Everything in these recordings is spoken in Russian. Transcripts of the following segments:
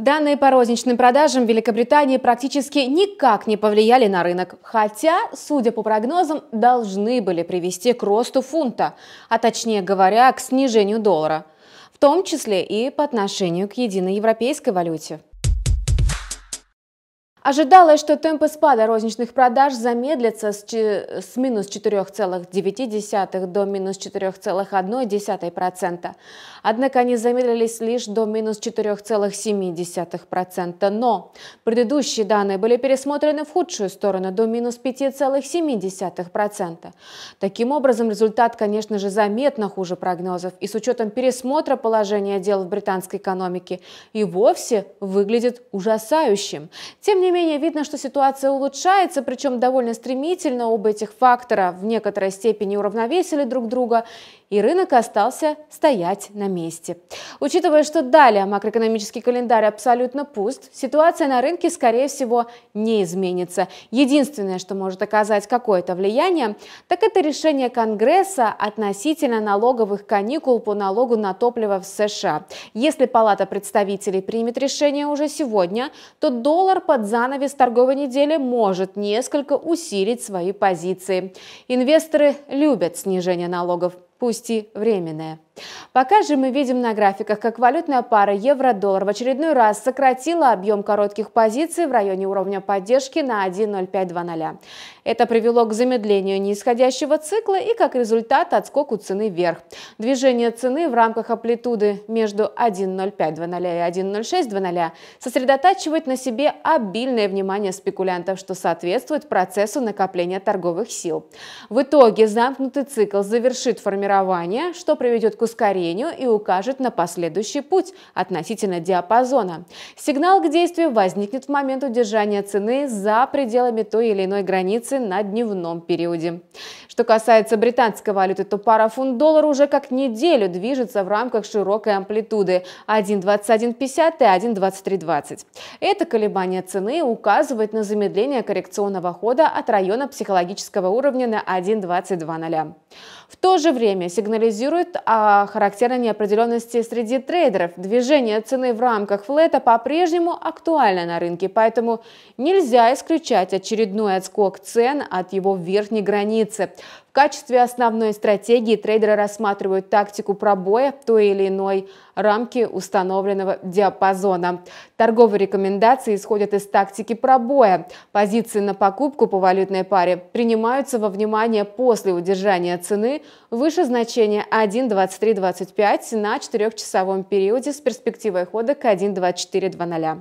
Данные по розничным продажам в Великобритании практически никак не повлияли на рынок, хотя, судя по прогнозам, должны были привести к росту фунта, а точнее говоря, к снижению доллара, в том числе и по отношению к единой европейской валюте. Ожидалось, что темпы спада розничных продаж замедлятся с, с минус 4,9 до минус 4,1%. Однако они замедлились лишь до минус 4,7%. Но предыдущие данные были пересмотрены в худшую сторону до минус 5,7%. Таким образом, результат, конечно же, заметно хуже прогнозов. И с учетом пересмотра положения дел в британской экономике и вовсе выглядит ужасающим. Тем не не менее, видно, что ситуация улучшается, причем довольно стремительно. Оба этих фактора в некоторой степени уравновесили друг друга и рынок остался стоять на месте. Учитывая, что далее макроэкономический календарь абсолютно пуст, ситуация на рынке, скорее всего, не изменится. Единственное, что может оказать какое-то влияние, так это решение Конгресса относительно налоговых каникул по налогу на топливо в США. Если Палата представителей примет решение уже сегодня, то доллар под занавес торговой недели может несколько усилить свои позиции. Инвесторы любят снижение налогов пусть и временное. Пока же мы видим на графиках, как валютная пара евро-доллар в очередной раз сократила объем коротких позиций в районе уровня поддержки на 1.0520. Это привело к замедлению нисходящего цикла и, как результат, отскоку цены вверх. Движение цены в рамках амплитуды между 1.0520 и 1.0620 сосредотачивает на себе обильное внимание спекулянтов, что соответствует процессу накопления торговых сил. В итоге замкнутый цикл завершит формирование, что приведет к ускорению и укажет на последующий путь относительно диапазона. Сигнал к действию возникнет в момент удержания цены за пределами той или иной границы на дневном периоде. Что касается британской валюты, то пара фунт-доллар уже как неделю движется в рамках широкой амплитуды 1.2150 и 1.2320. Это колебание цены указывает на замедление коррекционного хода от района психологического уровня на 1.2200. В то же время сигнализирует о о характерной неопределенности среди трейдеров. Движение цены в рамках флета по-прежнему актуально на рынке, поэтому нельзя исключать очередной отскок цен от его верхней границы. В качестве основной стратегии трейдеры рассматривают тактику пробоя в той или иной рамки установленного диапазона. Торговые рекомендации исходят из тактики пробоя. Позиции на покупку по валютной паре принимаются во внимание после удержания цены выше значения 1.2325 на 4-часовом периоде с перспективой хода к 1.2400.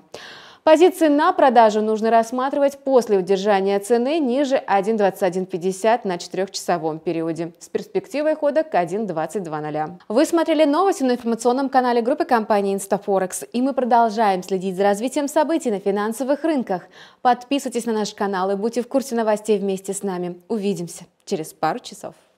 Позиции на продажу нужно рассматривать после удержания цены ниже 1.2150 на 4-часовом периоде с перспективой хода к 1.22.00. Вы смотрели новости на информационном канале группы компании InstaForex, и мы продолжаем следить за развитием событий на финансовых рынках. Подписывайтесь на наш канал и будьте в курсе новостей вместе с нами. Увидимся через пару часов.